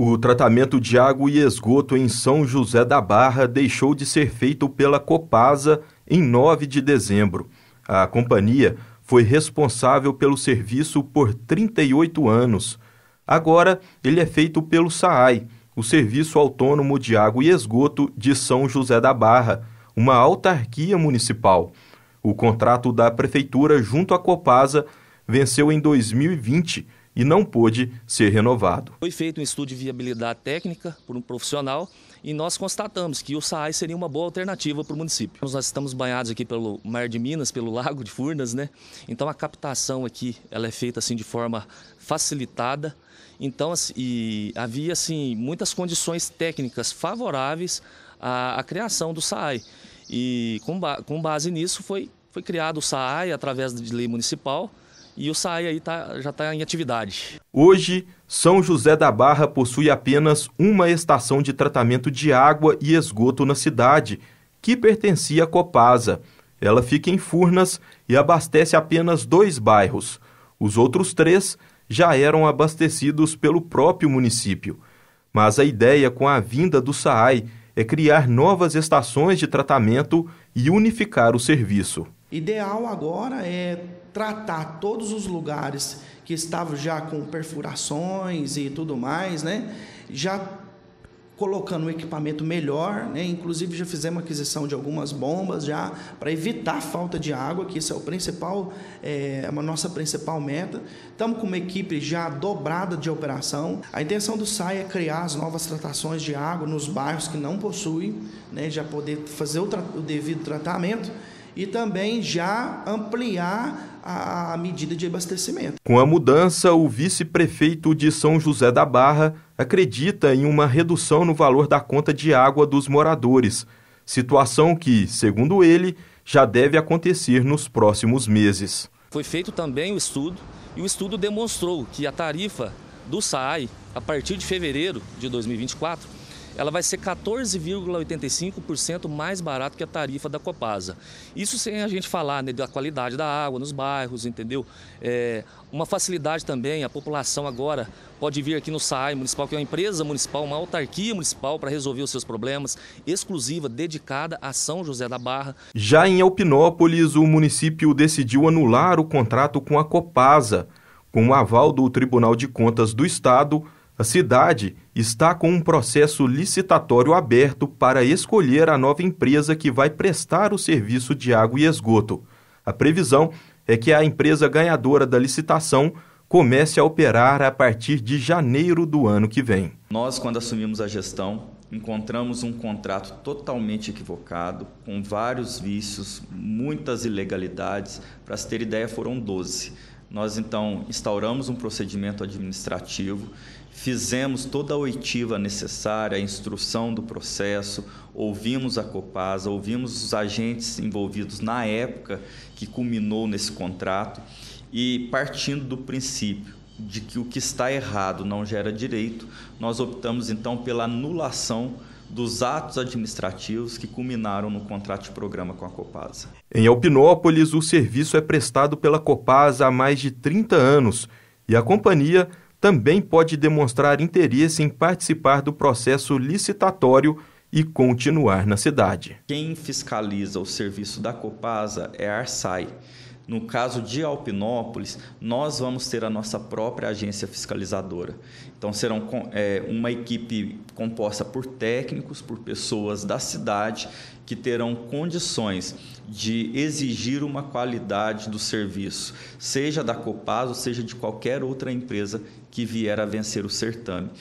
O tratamento de água e esgoto em São José da Barra deixou de ser feito pela Copasa em 9 de dezembro. A companhia foi responsável pelo serviço por 38 anos. Agora, ele é feito pelo SAAI, o Serviço Autônomo de Água e Esgoto de São José da Barra, uma autarquia municipal. O contrato da prefeitura junto à Copasa venceu em 2020 e não pôde ser renovado. Foi feito um estudo de viabilidade técnica por um profissional e nós constatamos que o SAAI seria uma boa alternativa para o município. Nós estamos banhados aqui pelo Mar de Minas, pelo Lago de Furnas, né? Então a captação aqui ela é feita assim de forma facilitada. Então assim, e havia assim muitas condições técnicas favoráveis à, à criação do SAAI. E com, ba com base nisso foi, foi criado o SAAI através de lei municipal e o SAI aí tá, já está em atividade. Hoje, São José da Barra possui apenas uma estação de tratamento de água e esgoto na cidade, que pertencia à Copasa. Ela fica em Furnas e abastece apenas dois bairros. Os outros três já eram abastecidos pelo próprio município. Mas a ideia com a vinda do SAAI é criar novas estações de tratamento e unificar o serviço. Ideal agora é tratar todos os lugares que estavam já com perfurações e tudo mais, né? Já colocando um equipamento melhor, né? inclusive já fizemos aquisição de algumas bombas já para evitar a falta de água, que isso é o principal, é, é a nossa principal meta. Estamos com uma equipe já dobrada de operação. A intenção do SAI é criar as novas tratações de água nos bairros que não possuem, né? já poder fazer o, o devido tratamento e também já ampliar a, a medida de abastecimento. Com a mudança, o vice-prefeito de São José da Barra acredita em uma redução no valor da conta de água dos moradores, situação que, segundo ele, já deve acontecer nos próximos meses. Foi feito também o estudo e o estudo demonstrou que a tarifa do SAAI, a partir de fevereiro de 2024, ela vai ser 14,85% mais barato que a tarifa da Copasa. Isso sem a gente falar né, da qualidade da água nos bairros, entendeu? É, uma facilidade também, a população agora pode vir aqui no SAI Municipal, que é uma empresa municipal, uma autarquia municipal para resolver os seus problemas, exclusiva, dedicada a São José da Barra. Já em Alpinópolis, o município decidiu anular o contrato com a Copasa. Com o aval do Tribunal de Contas do Estado, a cidade está com um processo licitatório aberto para escolher a nova empresa que vai prestar o serviço de água e esgoto. A previsão é que a empresa ganhadora da licitação comece a operar a partir de janeiro do ano que vem. Nós, quando assumimos a gestão, encontramos um contrato totalmente equivocado, com vários vícios, muitas ilegalidades. Para se ter ideia, foram 12. Nós então instauramos um procedimento administrativo, fizemos toda a oitiva necessária, a instrução do processo, ouvimos a Copasa, ouvimos os agentes envolvidos na época que culminou nesse contrato e partindo do princípio de que o que está errado não gera direito, nós optamos então pela anulação dos atos administrativos que culminaram no contrato de programa com a Copasa. Em Alpinópolis, o serviço é prestado pela Copasa há mais de 30 anos e a companhia também pode demonstrar interesse em participar do processo licitatório e continuar na cidade. Quem fiscaliza o serviço da Copasa é a Arsai no caso de Alpinópolis, nós vamos ter a nossa própria agência fiscalizadora. Então, serão é, uma equipe composta por técnicos, por pessoas da cidade que terão condições de exigir uma qualidade do serviço, seja da ou seja de qualquer outra empresa que vier a vencer o certame.